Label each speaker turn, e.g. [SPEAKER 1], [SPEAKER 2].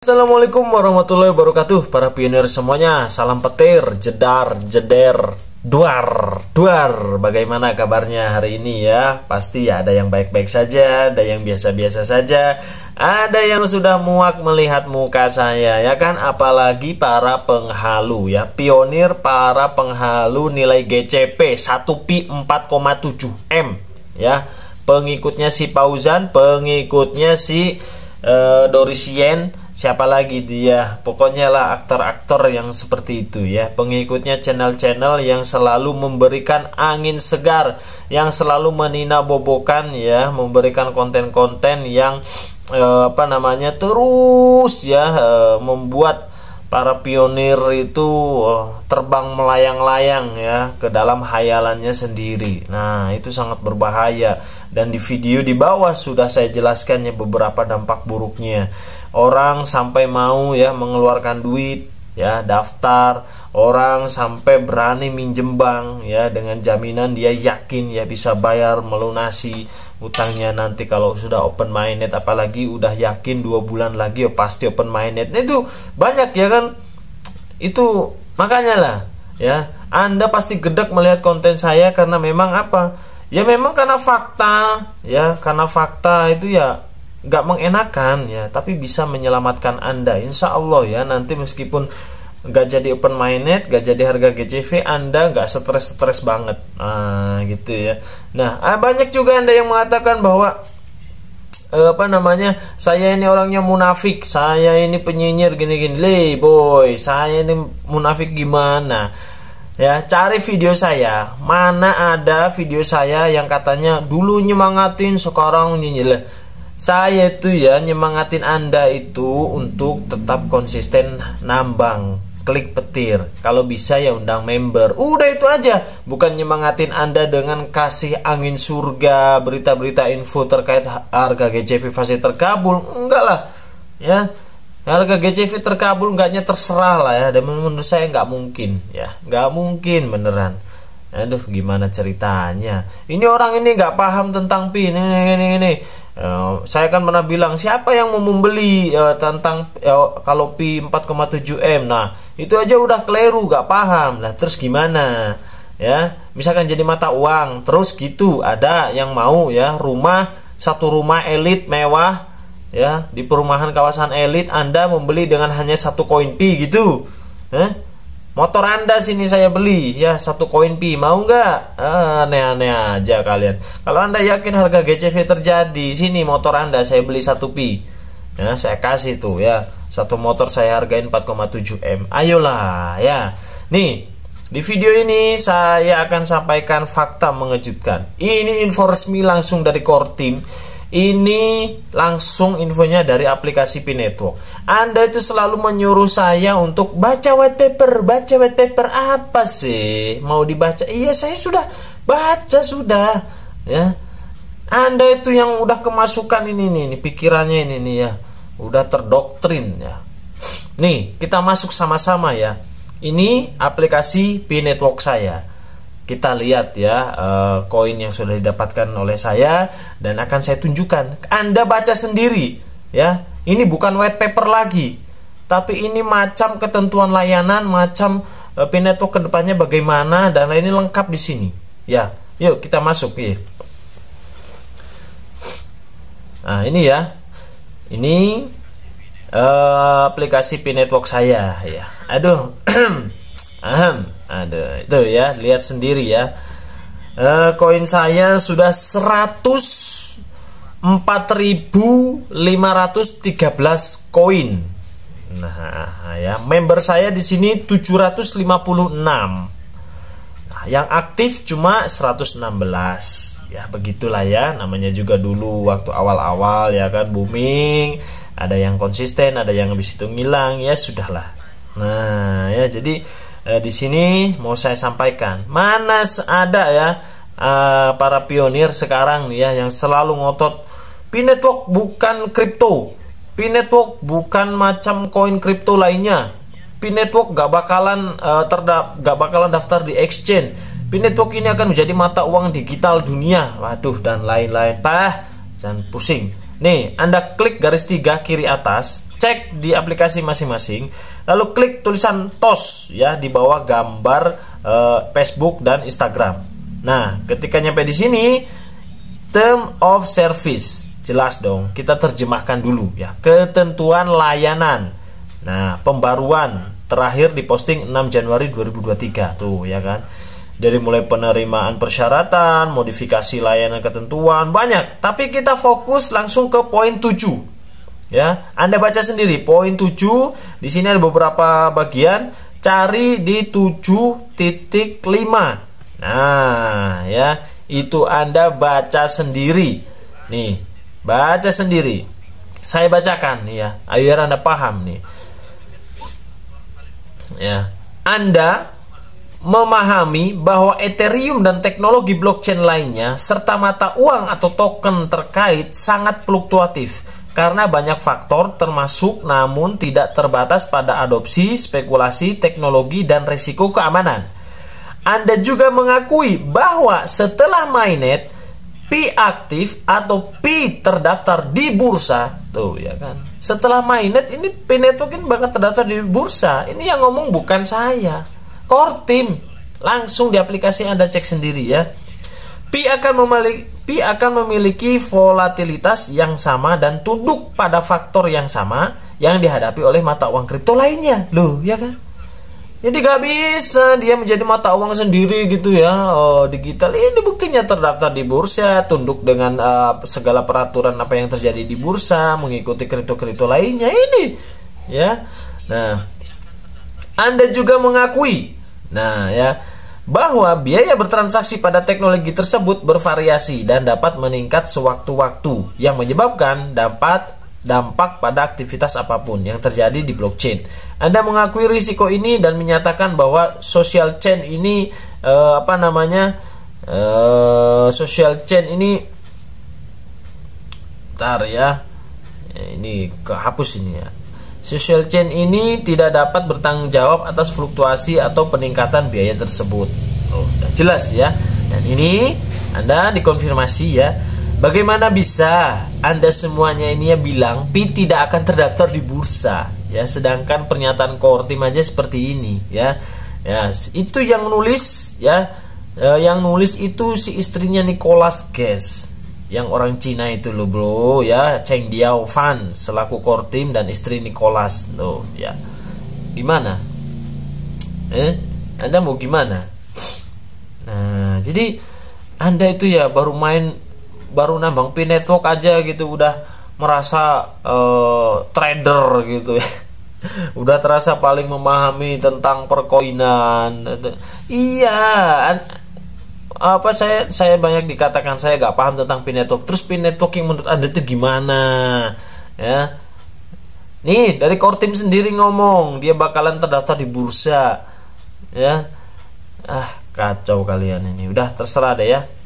[SPEAKER 1] Assalamualaikum warahmatullahi wabarakatuh Para pionir semuanya Salam petir, jedar, jeder Duar, duar Bagaimana kabarnya hari ini ya Pasti ya ada yang baik-baik saja Ada yang biasa-biasa saja Ada yang sudah muak melihat muka saya Ya kan apalagi para penghalu ya Pionir para penghalu nilai GCP 1P 4,7 M Ya Pengikutnya si Pauzan Pengikutnya si uh, Dorisien siapa lagi dia pokoknya lah aktor-aktor yang seperti itu ya pengikutnya channel-channel yang selalu memberikan angin segar yang selalu menina bobokan ya memberikan konten-konten yang eh, apa namanya terus ya eh, membuat para pionir itu oh, terbang melayang-layang ya ke dalam hayalannya sendiri. Nah, itu sangat berbahaya dan di video di bawah sudah saya jelaskan ya beberapa dampak buruknya. Orang sampai mau ya mengeluarkan duit ya daftar orang sampai berani minjem bank ya dengan jaminan dia yakin ya bisa bayar melunasi utangnya nanti kalau sudah open minded apalagi udah yakin dua bulan lagi ya pasti open minded nah, itu banyak ya kan itu makanya lah ya anda pasti gedek melihat konten saya karena memang apa ya memang karena fakta ya karena fakta itu ya nggak mengenakan ya tapi bisa menyelamatkan anda insya Allah ya nanti meskipun nggak jadi open minded nggak jadi harga GCV anda nggak stres stres banget nah, gitu ya nah ah, banyak juga anda yang mengatakan bahwa eh, apa namanya saya ini orangnya munafik saya ini penyinyir gini-gini le boy saya ini munafik gimana ya cari video saya mana ada video saya yang katanya dulu nyemangatin sekarang nyinyir saya itu ya nyemangatin anda itu untuk tetap konsisten nambang klik petir. Kalau bisa ya undang member. Udah itu aja, bukan nyemangatin Anda dengan kasih angin surga, berita-berita info terkait harga GCV pasti terkabul. Enggak lah. Ya. Harga GCV terkabul enggaknya terserah lah ya. Dan menurut saya enggak mungkin ya. Enggak mungkin beneran. Aduh, gimana ceritanya? Ini orang ini nggak paham tentang pin ini ini ini. Uh, saya kan pernah bilang siapa yang mau membeli uh, tentang uh, kalau Pi 4,7 M. Nah, itu aja udah keliru, gak paham. Lah terus gimana? Ya, misalkan jadi mata uang, terus gitu ada yang mau ya rumah satu rumah elit mewah ya di perumahan kawasan elit Anda membeli dengan hanya satu koin Pi gitu. Eh? Motor Anda sini saya beli ya satu koin pi mau nggak? Eh, aneh-aneh aja kalian. Kalau Anda yakin harga GCV terjadi, sini motor Anda saya beli satu pi. Ya, saya kasih tuh ya. Satu motor saya hargain 4,7 M. Ayolah ya. Nih, di video ini saya akan sampaikan fakta mengejutkan. Ini info resmi langsung dari core team ini langsung infonya dari aplikasi P Network. Anda itu selalu menyuruh saya untuk baca white paper, baca white paper apa sih? Mau dibaca? Iya, saya sudah baca sudah, ya. Anda itu yang udah kemasukan ini nih, ini pikirannya ini nih ya. Udah terdoktrin ya. Nih, kita masuk sama-sama ya. Ini aplikasi P Network saya kita lihat ya eh, koin uh, yang sudah didapatkan oleh saya dan akan saya tunjukkan. Anda baca sendiri ya. Ini bukan white paper lagi, tapi ini macam ketentuan layanan, macam uh, eh, network kedepannya bagaimana dan lainnya lengkap di sini. Ya, yuk kita masuk ya. Nah ini ya, ini uh, aplikasi pin Network saya ya. Aduh, ahem ada itu ya, lihat sendiri ya. koin eh, koin saya sudah 104.513 koin. Nah, ya, member saya di sini 756. Nah, yang aktif cuma 116. Ya, begitulah ya. Namanya juga dulu waktu awal-awal ya kan booming, ada yang konsisten, ada yang habis itu ngilang, ya sudahlah. Nah, ya jadi eh, di sini mau saya sampaikan. Mana ada ya eh, para pionir sekarang nih ya yang selalu ngotot P-Network bukan kripto. P-Network bukan macam koin kripto lainnya. P-Network gak bakalan terdaftar eh, terdap gak bakalan daftar di exchange. P-Network ini akan menjadi mata uang digital dunia. Waduh dan lain-lain. Pah, jangan pusing. Nih, Anda klik garis tiga kiri atas cek di aplikasi masing-masing, lalu klik tulisan tos ya di bawah gambar e, Facebook dan Instagram. Nah, ketika nyampe di sini term of service jelas dong, kita terjemahkan dulu ya, ketentuan layanan. Nah, pembaruan terakhir diposting 6 Januari 2023 tuh ya kan. Dari mulai penerimaan persyaratan, modifikasi layanan ketentuan, banyak. Tapi kita fokus langsung ke poin 7 Ya, Anda baca sendiri poin 7. Di sini ada beberapa bagian cari di 7.5. Nah, ya, itu Anda baca sendiri. Nih, baca sendiri. Saya bacakan nih ya, agar Anda paham nih. Ya, Anda memahami bahwa Ethereum dan teknologi blockchain lainnya serta mata uang atau token terkait sangat fluktuatif karena banyak faktor termasuk namun tidak terbatas pada adopsi, spekulasi, teknologi, dan risiko keamanan. Anda juga mengakui bahwa setelah mainnet, P aktif atau P terdaftar di bursa, tuh ya kan. Setelah mainnet ini P networking bakal terdaftar di bursa. Ini yang ngomong bukan saya. Core team langsung di aplikasi Anda cek sendiri ya. Pi akan memiliki Pi akan memiliki volatilitas yang sama dan tunduk pada faktor yang sama yang dihadapi oleh mata uang kripto lainnya. Loh, ya kan? Jadi gak bisa dia menjadi mata uang sendiri gitu ya oh, digital ini buktinya terdaftar di bursa tunduk dengan uh, segala peraturan apa yang terjadi di bursa mengikuti kripto-kripto lainnya ini ya nah Anda juga mengakui nah ya bahwa biaya bertransaksi pada teknologi tersebut bervariasi dan dapat meningkat sewaktu-waktu yang menyebabkan dapat dampak pada aktivitas apapun yang terjadi di blockchain. Anda mengakui risiko ini dan menyatakan bahwa social chain ini eh, apa namanya eh, social chain ini tar ya ini kehapus ini ya Social chain ini tidak dapat bertanggung jawab atas fluktuasi atau peningkatan biaya tersebut. Oh, sudah jelas ya. Dan ini Anda dikonfirmasi ya. Bagaimana bisa Anda semuanya ini ya bilang Pi tidak akan terdaftar di bursa ya sedangkan pernyataan core team aja seperti ini ya. Ya, itu yang nulis ya. Eh, yang nulis itu si istrinya Nicholas Guest yang orang Cina itu lo bro ya Cheng Diao Fan selaku core team dan istri Nicholas lo ya gimana eh anda mau gimana nah jadi anda itu ya baru main baru nambang pin network aja gitu udah merasa uh, trader gitu ya udah terasa paling memahami tentang perkoinan iya apa saya saya banyak dikatakan saya gak paham tentang pin network. Terus pin networking menurut anda itu gimana? Ya, nih dari core team sendiri ngomong dia bakalan terdaftar di bursa, ya. Ah kacau kalian ini. Udah terserah deh ya.